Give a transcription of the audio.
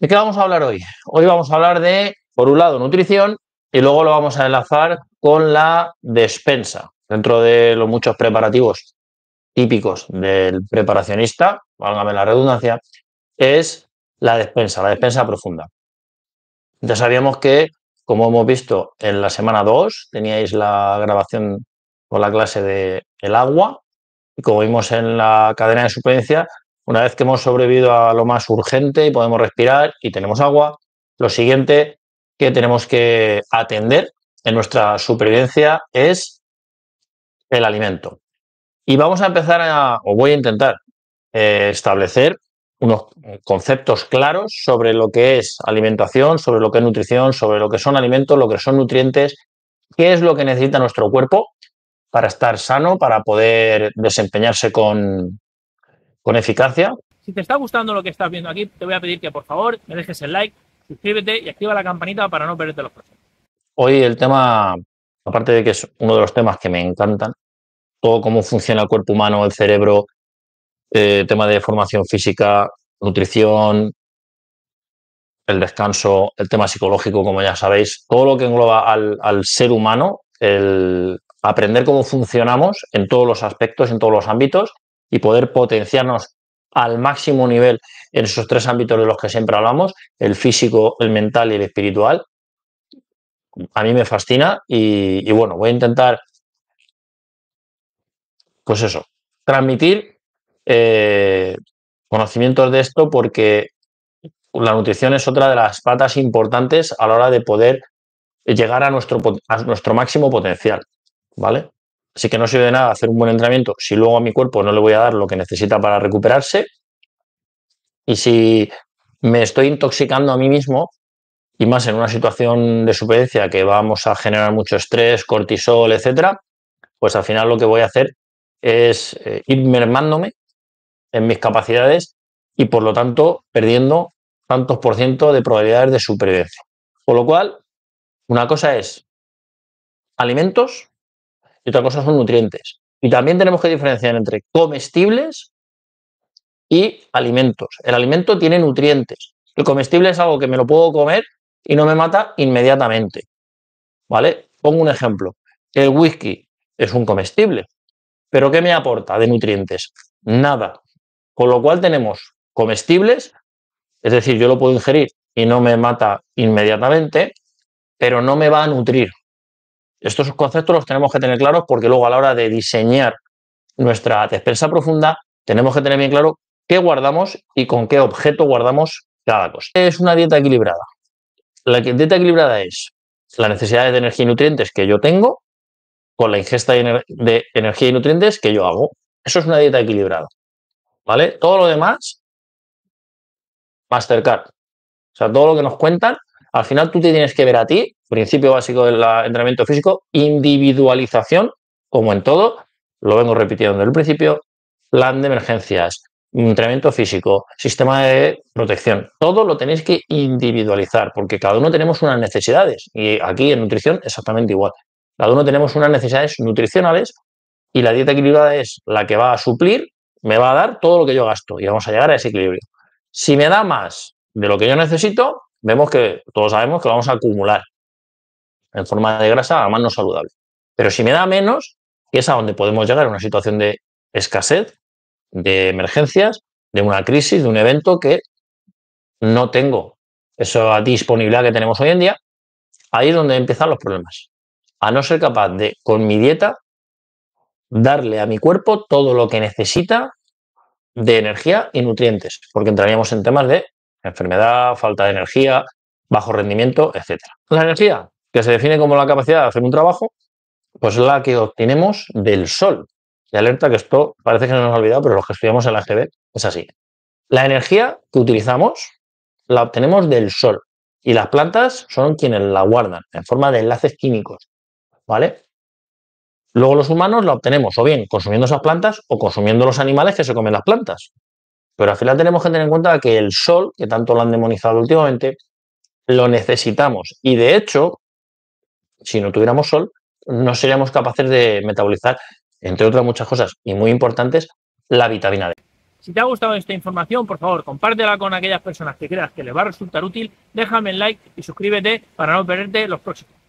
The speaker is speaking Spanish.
¿De qué vamos a hablar hoy? Hoy vamos a hablar de, por un lado, nutrición y luego lo vamos a enlazar con la despensa. Dentro de los muchos preparativos típicos del preparacionista, válgame la redundancia, es la despensa, la despensa profunda. Ya sabíamos que, como hemos visto en la semana 2, teníais la grabación con la clase de el agua, y como vimos en la cadena de suplencia, una vez que hemos sobrevivido a lo más urgente y podemos respirar y tenemos agua, lo siguiente que tenemos que atender en nuestra supervivencia es el alimento. Y vamos a empezar a, o voy a intentar, eh, establecer unos conceptos claros sobre lo que es alimentación, sobre lo que es nutrición, sobre lo que son alimentos, lo que son nutrientes, qué es lo que necesita nuestro cuerpo para estar sano, para poder desempeñarse con, con eficacia. Si te está gustando lo que estás viendo aquí, te voy a pedir que por favor me dejes el like, suscríbete y activa la campanita para no perderte los próximos. Hoy el tema, aparte de que es uno de los temas que me encantan, todo cómo funciona el cuerpo humano, el cerebro, eh, tema de formación física, nutrición, el descanso, el tema psicológico, como ya sabéis, todo lo que engloba al, ser humano, el aprender cómo funcionamos en todos los aspectos, en todos los ámbitos y poder potenciarnos al máximo nivel en esos tres ámbitos de los que siempre hablamos, el físico, el mental y el espiritual, a mí me fascina y, bueno, voy a intentar, pues eso, transmitir eh, conocimientos de esto porque la nutrición es otra de las patas importantes a la hora de poder llegar a nuestro, a nuestro máximo potencial, ¿vale? Así que no sirve de nada hacer un buen entrenamiento si luego a mi cuerpo no le voy a dar lo que necesita para recuperarse. Y si me estoy intoxicando a mí mismo, y más en una situación de supervivencia que vamos a generar mucho estrés, cortisol, etcétera, pues al final lo que voy a hacer es eh, ir mermándome en mis capacidades y por lo tanto perdiendo tantos por ciento de probabilidades de supervivencia. Con lo cual, una cosa es alimentos y otra cosa son nutrientes. Y también tenemos que diferenciar entre comestibles y alimentos. El alimento tiene nutrientes. El comestible es algo que me lo puedo comer y no me mata inmediatamente. ¿Vale? Pongo un ejemplo. El whisky es un comestible. ¿Pero qué me aporta de nutrientes? Nada. Con lo cual tenemos comestibles, es decir, yo lo puedo ingerir y no me mata inmediatamente, pero no me va a nutrir. Estos conceptos los tenemos que tener claros porque luego a la hora de diseñar nuestra despensa profunda, tenemos que tener bien claro qué guardamos y con qué objeto guardamos cada cosa. Es una dieta equilibrada. La dieta equilibrada es las necesidades de energía y nutrientes que yo tengo con la ingesta de, de energía y nutrientes que yo hago. Eso es una dieta equilibrada. ¿Vale? Todo lo demás, Mastercard. O sea, todo lo que nos cuentan al final tú te tienes que ver a ti, principio básico del entrenamiento físico, individualización, como en todo, lo vengo repitiendo desde el principio, plan de emergencias, entrenamiento físico, sistema de protección, todo lo tenéis que individualizar, porque cada uno tenemos unas necesidades, y aquí en nutrición exactamente igual. Cada uno tenemos unas necesidades nutricionales y la dieta equilibrada es la que va a suplir, me va a dar todo lo que yo gasto y vamos a llegar a ese equilibrio. Si me da más de lo que yo necesito, vemos que todos sabemos que vamos a acumular en forma de grasa, además no saludable. Pero si me da menos, y es a donde podemos llegar a una situación de escasez, de emergencias, de una crisis, de un evento que no tengo esa disponibilidad que tenemos hoy en día. Ahí es donde empiezan los problemas. A no ser capaz de, con mi dieta, darle a mi cuerpo todo lo que necesita de energía y nutrientes, porque entraríamos en temas de enfermedad, falta de energía, bajo rendimiento, etc. La energía, que se define como la capacidad de hacer un trabajo, pues la que obtenemos del sol. Y alerta que esto parece que no nos ha olvidado, pero los que estudiamos en la GB es así. La energía que utilizamos la obtenemos del sol y las plantas son quienes la guardan en forma de enlaces químicos, ¿vale? Luego los humanos la obtenemos o bien consumiendo esas plantas o consumiendo los animales que se comen las plantas, pero al final tenemos que tener en cuenta que el sol, que tanto lo han demonizado últimamente, lo necesitamos. Y de hecho, si no tuviéramos sol, no seríamos capaces de metabolizar, entre otras muchas cosas, y muy importantes, la vitamina D. Si te ha gustado esta información, por favor, compártela con aquellas personas que creas que le va a resultar útil, déjame un like y suscríbete para no perderte los próximos.